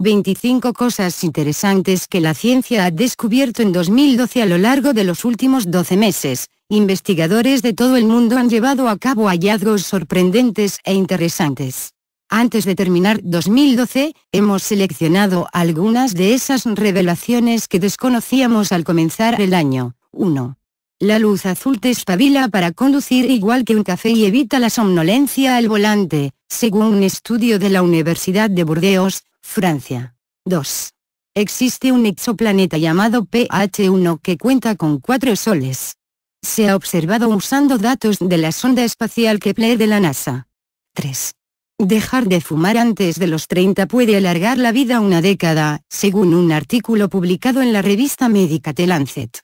25 cosas interesantes que la ciencia ha descubierto en 2012 a lo largo de los últimos 12 meses. Investigadores de todo el mundo han llevado a cabo hallazgos sorprendentes e interesantes. Antes de terminar 2012, hemos seleccionado algunas de esas revelaciones que desconocíamos al comenzar el año. 1. La luz azul te espabila para conducir igual que un café y evita la somnolencia al volante, según un estudio de la Universidad de Burdeos, Francia. 2. Existe un exoplaneta llamado PH1 que cuenta con cuatro soles. Se ha observado usando datos de la sonda espacial Kepler de la NASA. 3. Dejar de fumar antes de los 30 puede alargar la vida una década, según un artículo publicado en la revista médica The Lancet.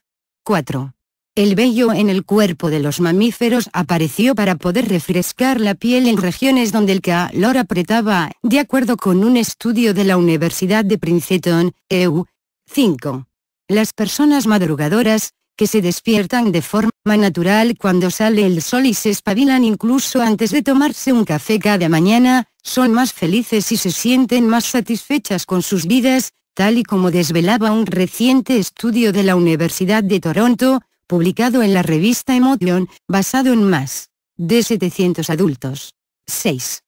4. El vello en el cuerpo de los mamíferos apareció para poder refrescar la piel en regiones donde el calor apretaba, de acuerdo con un estudio de la Universidad de Princeton, EU. 5. Las personas madrugadoras, que se despiertan de forma natural cuando sale el sol y se espabilan incluso antes de tomarse un café cada mañana, son más felices y se sienten más satisfechas con sus vidas, tal y como desvelaba un reciente estudio de la Universidad de Toronto, publicado en la revista Emotion, basado en más de 700 adultos. 6.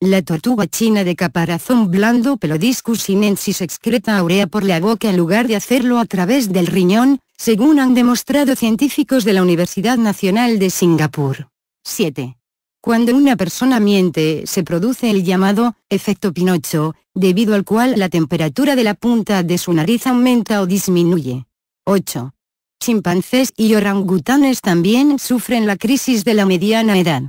La tortuga china de caparazón blando Pelodiscus sinensis excreta aurea por la boca en lugar de hacerlo a través del riñón, según han demostrado científicos de la Universidad Nacional de Singapur. 7. Cuando una persona miente, se produce el llamado efecto Pinocho, debido al cual la temperatura de la punta de su nariz aumenta o disminuye. 8 chimpancés y orangutanes también sufren la crisis de la mediana edad.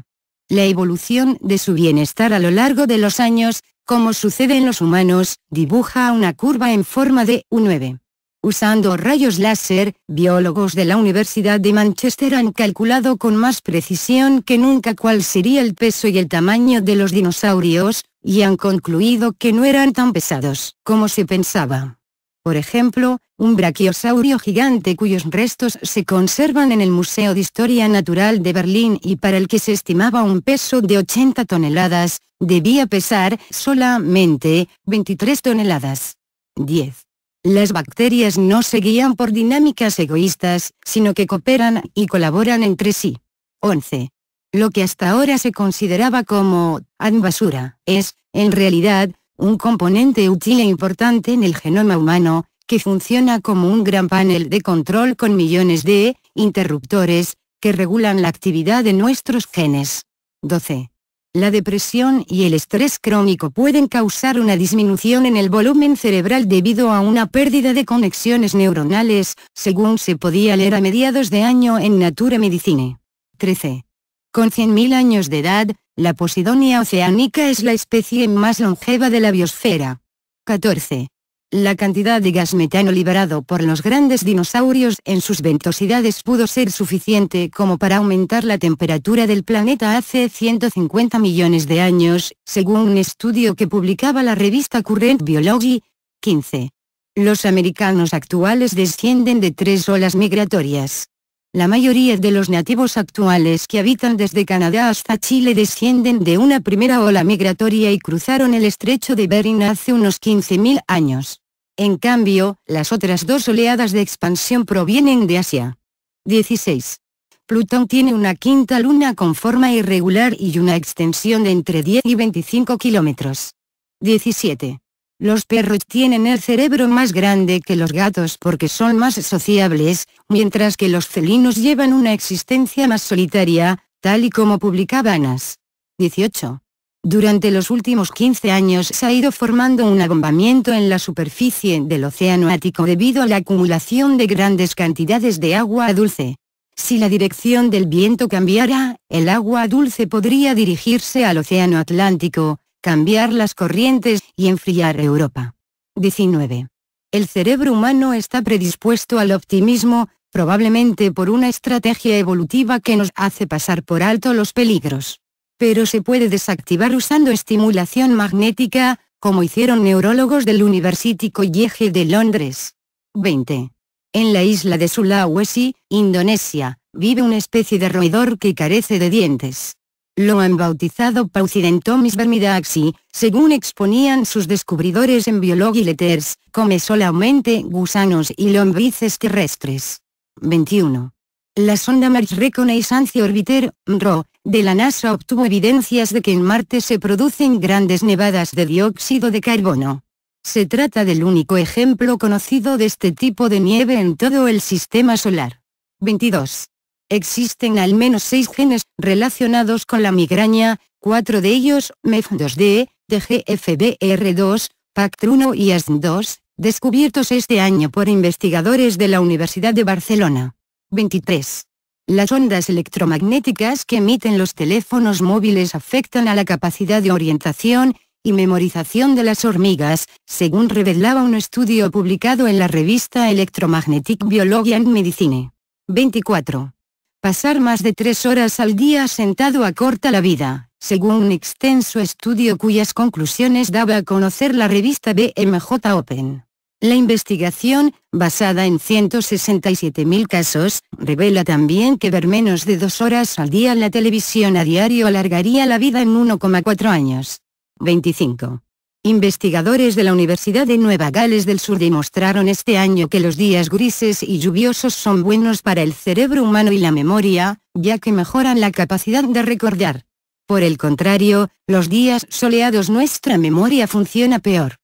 La evolución de su bienestar a lo largo de los años, como sucede en los humanos, dibuja una curva en forma de U9. Usando rayos láser, biólogos de la Universidad de Manchester han calculado con más precisión que nunca cuál sería el peso y el tamaño de los dinosaurios, y han concluido que no eran tan pesados como se pensaba por ejemplo, un brachiosaurio gigante cuyos restos se conservan en el Museo de Historia Natural de Berlín y para el que se estimaba un peso de 80 toneladas, debía pesar solamente 23 toneladas. 10. Las bacterias no se guían por dinámicas egoístas, sino que cooperan y colaboran entre sí. 11. Lo que hasta ahora se consideraba como basura, es, en realidad, un componente útil e importante en el genoma humano, que funciona como un gran panel de control con millones de interruptores, que regulan la actividad de nuestros genes. 12. La depresión y el estrés crónico pueden causar una disminución en el volumen cerebral debido a una pérdida de conexiones neuronales, según se podía leer a mediados de año en Nature Medicine. 13. Con 100.000 años de edad, la Posidonia oceánica es la especie más longeva de la biosfera. 14. La cantidad de gas metano liberado por los grandes dinosaurios en sus ventosidades pudo ser suficiente como para aumentar la temperatura del planeta hace 150 millones de años, según un estudio que publicaba la revista Current Biology. 15. Los americanos actuales descienden de tres olas migratorias. La mayoría de los nativos actuales que habitan desde Canadá hasta Chile descienden de una primera ola migratoria y cruzaron el estrecho de Bering hace unos 15.000 años. En cambio, las otras dos oleadas de expansión provienen de Asia. 16. Plutón tiene una quinta luna con forma irregular y una extensión de entre 10 y 25 kilómetros. 17. Los perros tienen el cerebro más grande que los gatos porque son más sociables, mientras que los felinos llevan una existencia más solitaria, tal y como publicaba Anas. 18. Durante los últimos 15 años se ha ido formando un agombamiento en la superficie del océano Ático debido a la acumulación de grandes cantidades de agua dulce. Si la dirección del viento cambiara, el agua dulce podría dirigirse al océano Atlántico, cambiar las corrientes y enfriar Europa. 19. El cerebro humano está predispuesto al optimismo, probablemente por una estrategia evolutiva que nos hace pasar por alto los peligros. Pero se puede desactivar usando estimulación magnética, como hicieron neurólogos del University College de Londres. 20. En la isla de Sulawesi, Indonesia, vive una especie de roedor que carece de dientes lo han bautizado Paucidentomis vermidaxi, según exponían sus descubridores en Biologi Letters, come solamente gusanos y lombrices terrestres. 21. La sonda Mars Reconnaissance Orbiter, MRO, de la NASA obtuvo evidencias de que en Marte se producen grandes nevadas de dióxido de carbono. Se trata del único ejemplo conocido de este tipo de nieve en todo el sistema solar. 22. Existen al menos seis genes relacionados con la migraña, cuatro de ellos, MEF2D, TGFBR2, PACT1 y ASN2, descubiertos este año por investigadores de la Universidad de Barcelona. 23. Las ondas electromagnéticas que emiten los teléfonos móviles afectan a la capacidad de orientación y memorización de las hormigas, según revelaba un estudio publicado en la revista Electromagnetic Biology and Medicine. 24. Pasar más de tres horas al día sentado acorta la vida, según un extenso estudio cuyas conclusiones daba a conocer la revista BMJ Open. La investigación, basada en 167.000 casos, revela también que ver menos de dos horas al día en la televisión a diario alargaría la vida en 1,4 años. 25. Investigadores de la Universidad de Nueva Gales del Sur demostraron este año que los días grises y lluviosos son buenos para el cerebro humano y la memoria, ya que mejoran la capacidad de recordar. Por el contrario, los días soleados nuestra memoria funciona peor.